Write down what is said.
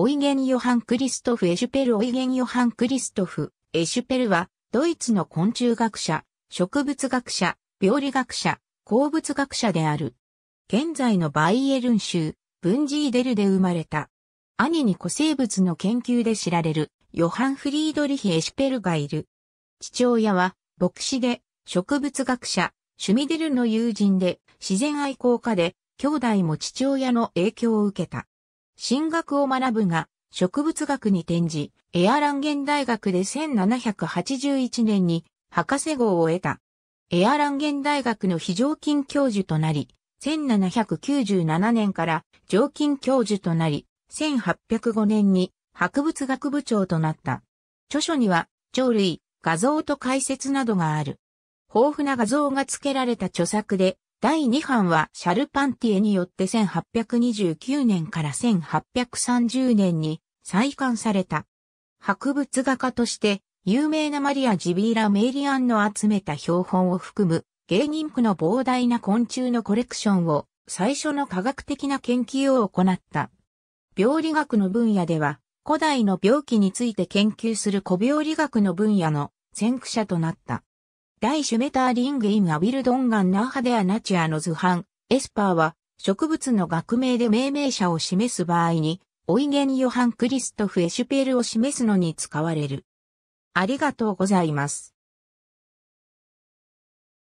オイゲン・ヨハン・クリストフ・エシュペルオイゲン・ヨハン・クリストフ・エシュペルは、ドイツの昆虫学者、植物学者、病理学者、鉱物学者である。現在のバイエルン州、ブンジーデルで生まれた。兄に古生物の研究で知られる、ヨハン・フリードリヒ・エシュペルがいる。父親は、牧師で、植物学者、シュミデルの友人で、自然愛好家で、兄弟も父親の影響を受けた。進学を学ぶが、植物学に転じ、エアランゲン大学で1781年に博士号を得た。エアランゲン大学の非常勤教授となり、1797年から常勤教授となり、1805年に博物学部長となった。著書には、鳥類、画像と解説などがある。豊富な画像が付けられた著作で、第2版はシャルパンティエによって1829年から1830年に再刊された。博物画家として有名なマリア・ジビーラ・メイリアンの集めた標本を含む芸人区の膨大な昆虫のコレクションを最初の科学的な研究を行った。病理学の分野では古代の病気について研究する古病理学の分野の先駆者となった。大シュメターリングインアビルドンガンナーハデアナチュアの図版、エスパーは、植物の学名で命名者を示す場合に、オイゲン・ヨハン・クリストフ・エシュペルを示すのに使われる。ありがとうございます。